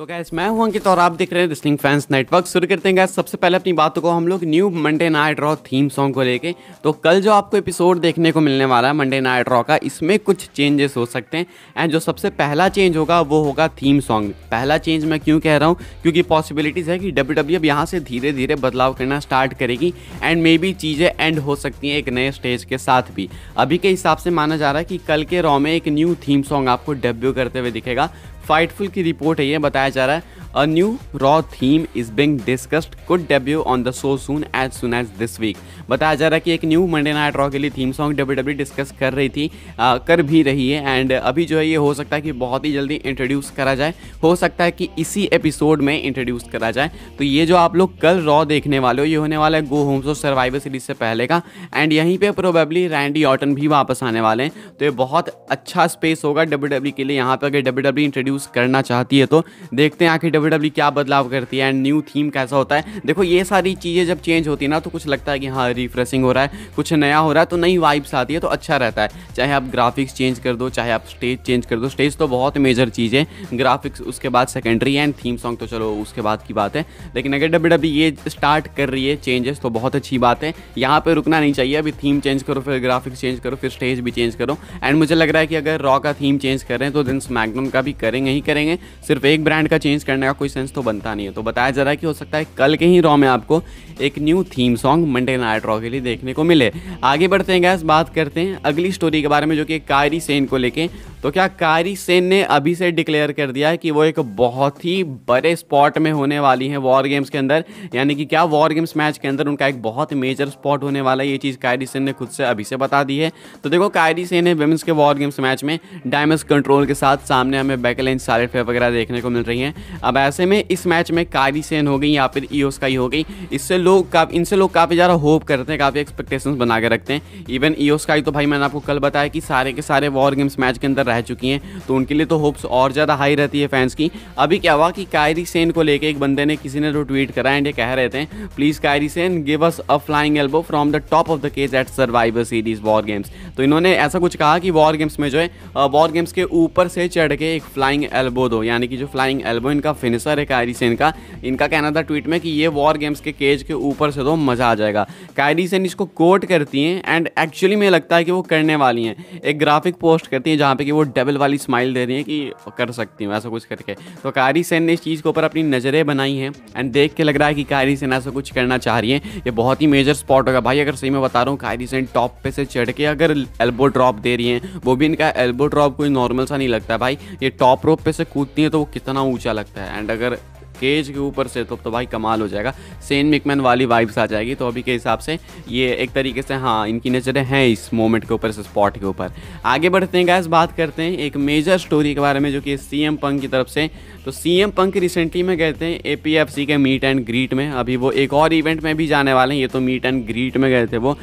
तो गैस मैं हूं अंकित और आप देख रहे हैं रिस्लिंग फैंस नेटवर्क शुरू करते हैं गैस सबसे पहले अपनी बातों को हम लोग new Monday night Raw theme song को लेके तो कल जो आपको एपिसोड देखने को मिलने वाला है मंडे नाइट रॉ का इसमें कुछ चेंजेस हो सकते हैं एंड जो सबसे पहला चेंज होगा वो होगा थीम सॉन्ग पहला चेंज मैं क्यों कह रहा हूँ क्योंकि पॉसिबिलिटीज़ है कि डब्ल्यू डब्ल्यू अब यहाँ से धीरे धीरे बदलाव करना स्टार्ट करेगी एंड मे बी चीज़ें एंड हो सकती हैं एक नए स्टेज के साथ भी अभी के हिसाब से माना जा रहा है कि कल के रॉ में एक न्यू थीम सॉन्ग आपको डेब्यू करते हुए दिखेगा फाइटफुल की रिपोर्ट है ये बताया जा रहा है A new Raw theme is being discussed, could debut on the show soon as soon as this week. बताया जा रहा है कि एक न्यू मंडे नाइट रॉ के लिए theme song W W discuss कर रही थी आ, कर भी रही है एंड अभी जो है ये हो सकता है कि बहुत ही जल्दी इंट्रोड्यूस करा जाए हो सकता है कि इसी एपिसोड में इंट्रोड्यूस करा जाए तो ये जो आप लोग कल रॉ देखने वाले हो ये होने वाला है गो होम्स और सर्वाइवर सीरीज से पहले का एंड यहीं पर प्रोबेबली रैंडी ऑटन भी वापस आने वाले हैं तो ये बहुत अच्छा स्पेस होगा डब्ल्यू e के लिए यहाँ पर अगर डब्ल्यू इंट्रोड्यूस e करना चाहती है तो देखते हैं आखिर डब्ल्यू e क्या बदलाव करती है एंड न्यू थीम कैसा होता है देखो ये सारी चीज़ें जब चेंज होती है ना तो कुछ लगता है कि हाँ रिफ्रेशिंग हो रहा है कुछ नया हो रहा है तो नई वाइब्स आती है तो अच्छा रहता है चाहे आप ग्राफिक्स चेंज कर दो चाहे आप स्टेज चेंज कर दो स्टेज तो बहुत मेजर चीज़ है ग्राफिक्स उसके बाद सेकेंडरी एंड थीम सॉन्ग तो चलो उसके बाद की बात है लेकिन अगर डब्ल्यू डब्ल्यू e ये स्टार्ट कर रही है चेंजेस तो बहुत अच्छी बात है यहाँ पर रुकना नहीं चाहिए अभी थीम चेंज करो फिर ग्राफिक्स चेंज करो फिर स्टेज भी चेंज करो एंड मुझे लग रहा है कि अगर रॉ का थीम चेंज करें तो दिन स्मैकडाउन का भी करेंगे ही करेंगे सिर्फ एक ब्रांड का चेंज करने का कोई सेंस तो बनता नहीं है तो बताया जा रहा है कि हो सकता है कल के ही रॉ में आपको एक new theme song Monday night Raw के लिए देखने को मिले आगे बढ़ते हैं गैस बात करते हैं अगली स्टोरी के बारे में जो कि कायरी सेन को लेके तो क्या कायरी सेन ने अभी से डिक्लेयर कर दिया है कि वो एक बहुत ही बड़े स्पॉट में होने वाली हैं वॉर गेम्स के अंदर यानी कि क्या वॉर गेम्स मैच के अंदर उनका एक बहुत मेजर स्पॉट होने वाला है ये चीज़ कायरी सेन ने खुद से अभी से बता दी है तो देखो कायरी सेन ने वेमेंस के वॉर गेम्स मैच में डायमंड कंट्रोल के साथ सामने हमें बैकलाइन सारे फेयर वगैरह देखने को मिल रही हैं अब वैसे में इस मैच में कारी सेन हो गई या फिर ईओस का ही हो गई इससे लोग काफ़ी इनसे लोग काफ़ी ज़्यादा होप करते हैं काफ़ी एक्सपेक्टेशंस बना के रखते हैं इवन ईओस का ही तो भाई मैंने आपको कल बताया कि सारे के सारे वॉर गेम्स मैच के अंदर रह चुकी हैं तो उनके लिए तो होप्स और ज़्यादा हाई रहती है फैंस की अभी क्या हुआ कि कायरी सेन को लेकर एक बंदे ने किसी ने जो तो ट्वीट करा एंड ये कह रहे थे please Kairi Sane give us a flying elbow from the top of the cage at Survivor Series War Games तो इन्होंने ऐसा कुछ कहा कि वॉर गेम्स में जो है वॉर गेम्स के ऊपर से चढ़ के एक फ्लाइंग एल्बो दो यानी कि जो फ्लाइंग एल्बो इनका फिनिशर है कायरी सेन का इनका कहना था ट्वीट में कि ये वॉर गेम्स के केज के ऊपर से तो मज़ा आ जाएगा कायरी सेन इसको कोट करती हैं एंड एक्चुअली में लगता है कि वो करने वाली हैं एक ग्राफिक पोस्ट करती हैं जहाँ पे कि वो डबल वाली स्माइल दे रही हैं कि कर सकती हूँ ऐसा कुछ करके तो कायरी सेन ने इस चीज़ के ऊपर अपनी नज़रें बनाई हैं एंड देख के लग रहा है कि कायरी सेन ऐसा कुछ करना चाह रही है ये बहुत ही मेजर स्पॉट होगा भाई अगर सही में बता रहा हूँ कायरी सेन टॉप पे से चढ़ के अगर एल्बो ड्रॉप दे रही हैं वो भी इनका एल्बो ड्रॉप कोई नॉर्मल सा नहीं लगता भाई ये टॉप रोप पे से कूदती हैं तो वो कितना ऊंचा लगता है एंड अगर केज के ऊपर से तो, तो भाई कमाल हो जाएगा सेन मिकमैन वाली वाइब्स आ जाएगी तो अभी के हिसाब से ये एक तरीके से हाँ इनकी नज़रें हैं इस मोमेंट के ऊपर इस स्पॉट के ऊपर आगे बढ़ते हैं गैस बात करते हैं एक मेजर स्टोरी के बारे में जो कि सी एम पंक की तरफ से तो सी एम पंक रिसेंटली में गए थे ए पी एफ सी के मीट एंड ग्रीट में अभी वो एक और इवेंट में भी जाने वाले हैं ये तो मीट एंड ग्रीट में गए थे वो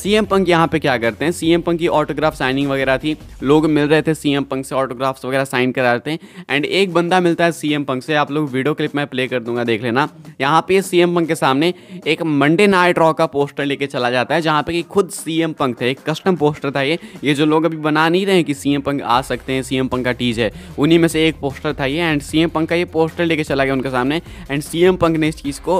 सी एम पंक यहाँ पे क्या करते हैं सी एम पंक की ऑटोग्राफ साइनिंग वगैरह थी लोग मिल रहे थे सी एम पंक से ऑटोग्राफ्स वगैरह साइन करा रहे थे एंड एक बंदा मिलता है सी एम पंक से आप लोग वीडियो क्लिप क्लिप मैं प्ले कर दूंगा देख लेना यहाँ पे सीएम पंक के सामने एक मंडे नाइट रॉ का पोस्टर लेके चला जाता है जहाँ पे कि खुद सी एम पंक थे एक कस्टम पोस्टर था ये ये जो लोग अभी बना नहीं रहे हैं कि सीएम पंक आ सकते हैं सीएम पंक का टीज है उन्हीं में से एक पोस्टर था ये एंड सीएम पंक का ये पोस्टर लेके चला गया उनके सामने एंड सीएम पंक ने इस चीज़ को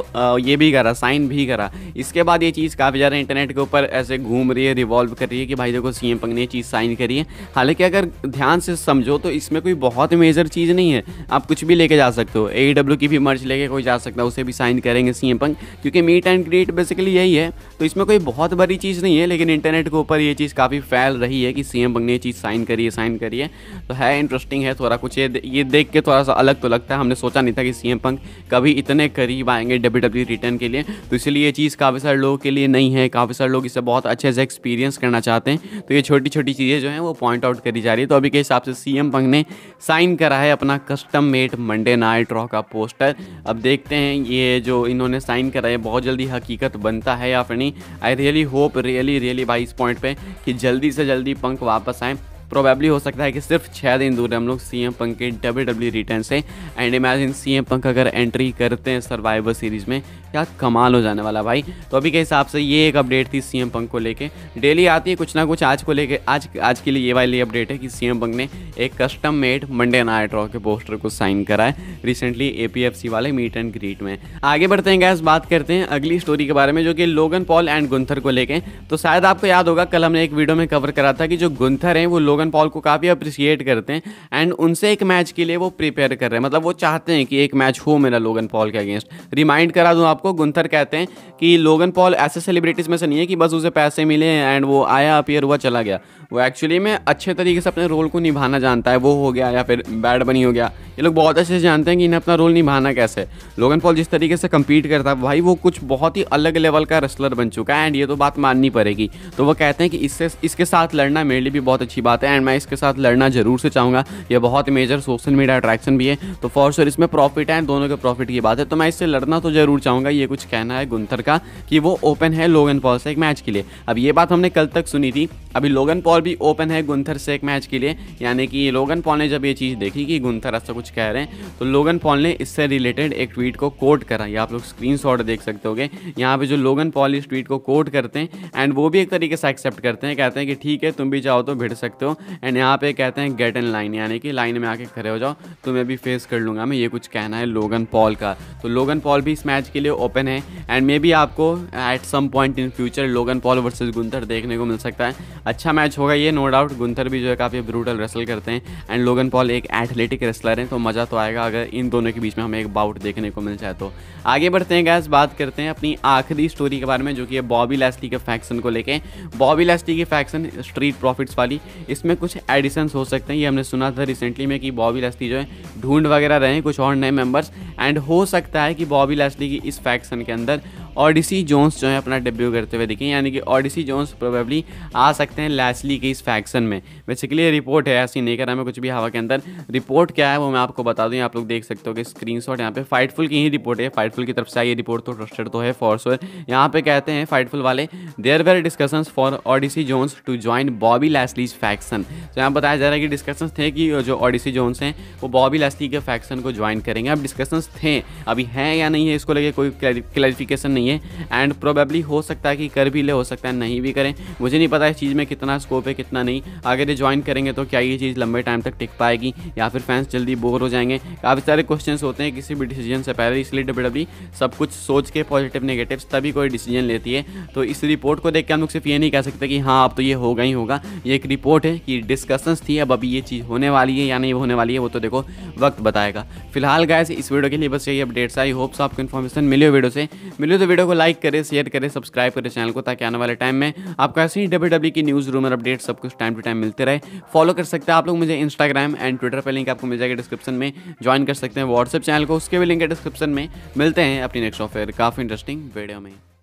ये भी करा साइन भी करा इसके बाद ये चीज़ काफ़ी ज़्यादा इंटरनेट के ऊपर ऐसे घूम रही है रिवॉल्व कर रही है कि भाई देखो सीएम पंक ने ये चीज़ साइन करी है हालांकि अगर ध्यान से समझो तो इसमें कोई बहुत मेजर चीज़ नहीं है आप कुछ भी लेके जा सकते हो ए की भी मर्ज लेके कोई जा सकता है उसे भी साइन करेंगे सी एम पंक क्योंकि मीट एंड ग्रीट बेसिकली यही है तो इसमें कोई बहुत बड़ी चीज़ नहीं है लेकिन इंटरनेट के ऊपर ये चीज़ काफ़ी फैल रही है कि सी एम पंक ने ये चीज़ साइन करी है साइन करी है तो है इंटरेस्टिंग है थोड़ा कुछ ये ये देख के थोड़ा सा अलग तो लगता है हमने सोचा नहीं था कि सी एम पंक कभी इतने करीब आएंगे डब्ल्यू डब्ल्यू रिटर्न के लिए तो इसलिए ये चीज़ काफ़ी सारे लोगों के लिए नहीं है काफ़ी सारे लोग इसे बहुत अच्छे से एक्सपीरियंस करना चाहते हैं तो ये छोटी छोटी चीज़ें जो हैं वो पॉइंट आउट करी जा रही है तो अभी के हिसाब से सी एम पंक ने साइन करा है अपना custom made Monday night Raw का पोस्ट पोस्टर अब देखते हैं ये जो इन्होंने साइन करा है बहुत जल्दी हकीकत बनता है या फिर नहीं I really hope really really भाई इस पॉइंट पे कि जल्दी से जल्दी पंख वापस आए प्रोबेबली हो सकता है कि सिर्फ छः दिन दूर है हम लोग सी एम पंख के डब्ल्यू डब्ल्यू रिटर्न से and imagine C M Punk अगर एंट्री करते हैं सर्वाइवर सीरीज़ में क्या कमाल हो जाने वाला भाई तो अभी के हिसाब से ये एक अपडेट थी सीएम पंक को लेके डेली आती है कुछ ना कुछ आज को लेके आज आज के लिए ये वाली अपडेट है कि सीएम पंक ने एक custom made Monday night Raw के पोस्टर को साइन करा है रिसेंटली सी वाले मीट एंड ग्रीट में आगे बढ़ते हैं गैस बात करते हैं अगली स्टोरी के बारे में जो कि लोगन पॉल एंड गुंथर को लेके तो शायद आपको याद होगा कल हमने एक वीडियो में कवर करा था कि जो गुंथर हैं वो लोगन पॉल को काफ़ी अप्रिसिएट करते हैं एंड उनसे एक मैच के लिए वो प्रिपेयर कर रहे हैं मतलब वो चाहते हैं कि एक मैच हो मेरा लोगन पॉल के अगेंस्ट रिमाइंड करा दूँ आप आपको गुंथर कहते हैं कि लोगन पॉल ऐसे सेलिब्रिटीज़ में से नहीं है कि बस उसे पैसे मिले एंड वो आया अपियर हुआ चला गया वो एक्चुअली में अच्छे तरीके से अपने रोल को निभाना जानता है वो हो गया या फिर बैड बनी हो गया ये लोग बहुत अच्छे से जानते हैं कि इन्हें अपना रोल निभाना कैसे लोगन पॉल जिस तरीके से कम्पीट करता है भाई वो कुछ बहुत ही अलग लेवल का रेस्लर बन चुका है एंड ये तो बात माननी पड़ेगी तो वो कहते हैं कि इससे इसके साथ लड़ना मेरे लिए भी बहुत अच्छी बात है एंड मैं इसके साथ लड़ना जरूर से चाहूँगा ये बहुत मेजर सोशल मीडिया अट्रैक्शन भी है तो फॉर श्योर इसमें प्रॉफिट है दोनों के प्रॉफिट की बात है तो मैं इससे लड़ना तो जरूर चाहूँगा चाहूँगा ये कुछ कहना है गुंथर का कि वो ओपन है लोगन पॉल से एक मैच के लिए अब ये बात हमने कल तक सुनी थी अभी लोगन पॉल भी ओपन है गुंथर से एक मैच के लिए यानी कि लोगन पॉल ने जब ये चीज़ देखी कि गुंथर ऐसा कुछ कह रहे हैं तो लोगन पॉल ने इससे रिलेटेड एक ट्वीट को कोट करा ये आप लोग स्क्रीन देख सकते हो यहाँ पे जो लोगन पॉल इस ट्वीट को कोट करते हैं एंड वो भी एक तरीके से एक्सेप्ट करते हैं कहते हैं कि ठीक है तुम भी जाओ तो भिड़ सकते हो एंड यहाँ पे कहते हैं गेट इन लाइन यानी कि लाइन में आके खड़े हो जाओ तो मैं भी फेस कर लूंगा मैं ये कुछ कहना है लोगन पॉल का तो लोगन पॉल भी इस मैच के लिए ओपन है एंड मे बी आपको at some point in future Logan Paul versus Gunther देखने को मिल सकता है अच्छा मैच होगा ये नो डाउट गुंथर भी जो है काफ़ी ब्रूटल रेसल करते हैं एंड लोगन पॉल एक एथलेटिक रेसलर हैं तो मज़ा तो आएगा अगर इन दोनों के बीच में हमें एक बाउट देखने को मिल जाए तो आगे बढ़ते हैं गैस बात करते हैं अपनी आखिरी स्टोरी के बारे में जो कि है बॉबी लेस्टी के फैक्शन को लेके बॉबी लेस्टी की फैक्शन स्ट्रीट प्रॉफिट्स वाली इसमें कुछ एडिशंस हो सकते हैं ये हमने सुना था रिसेंटली में कि बॉबी लेस्टी जो है ढूंढ वगैरह रहे कुछ और नए मेम्बर्स एंड हो सकता है कि बॉबी लेस्टी की इस पैक्सन के अंदर ऑडिसी जोन्स जो है अपना डेब्यू करते हुए दिखे यानी कि ऑडिसी जोन्स प्रोबेबली आ सकते हैं लैसली के इस फैक्शन में बेसिकली रिपोर्ट है ऐसी नहीं करा मैं कुछ भी हवा के अंदर रिपोर्ट क्या है वो मैं आपको बता दूँ आप लोग देख सकते हो कि स्क्रीन शॉट यहाँ पे फाइटफुल की ही रिपोर्ट है फाइटफुल की तरफ से आई रिपोर्ट तो ट्रस्टेड तो है फॉर यहाँ पे कहते हैं फाइटफुल वाले there were discussion for Odyssey Jones to join Bobby Lashley's faction तो यहाँ बताया जा रहा है कि डिस्कशन थे कि जो ऑडिसी जोन्स हैं वो बॉबी लैसली के फैक्शन को ज्वाइन करेंगे अब डिस्कशंस थे अभी हैं या नहीं है इसको लेके कोई क्लैरिफिकेशन नहीं नहीं है एंड प्रोबेबली हो सकता है कि कर भी ले हो सकता है नहीं भी करें मुझे नहीं पता इस चीज़ में कितना स्कोप है कितना नहीं अगर ये ज्वाइन करेंगे तो क्या ये चीज़ लंबे टाइम तक टिक पाएगी या फिर फैंस जल्दी बोर हो जाएंगे काफ़ी सारे क्वेश्चन होते हैं किसी भी डिसीजन से पहले इसलिए डब्ल्यू सब कुछ सोच के पॉजिटिव नेगेटिव तभी कोई डिसीजन लेती है तो इस रिपोर्ट को देख के हम लोग सिर्फ ये नहीं कह सकते कि हाँ अब तो ये होगा ही होगा ये एक रिपोर्ट है कि डिस्कशंस थी अब अभी ये चीज़ होने वाली है या नहीं होने वाली है वो तो देखो वक्त बताएगा फिलहाल गाय इस वीडियो के लिए बस यही अपडेट्स आई होप्स आपको इन्फॉर्मेशन मिले वीडियो से मिले तो वीडियो वीडियो को लाइक करें शेयर करें सब्सक्राइब करें चैनल को ताकि आने वाले टाइम में आपको ऐसे ही डब्ल्यू की न्यूज़ रूमर अपडेट सब कुछ टाइम टू टाइम मिलते रहे फॉलो कर सकते हैं आप लोग मुझे इंस्टाग्राम एंड ट्विटर पर लिंक आपको मिल जाएगा डिस्क्रिप्शन में ज्वाइन कर सकते हैं व्हाट्सएप चैनल को उसके भी लिंक है डिस्क्रिप्शन में मिलते हैं अपनी नेक्स्ट ऑफेयर काफ़ी इंटरेस्टिंग वीडियो में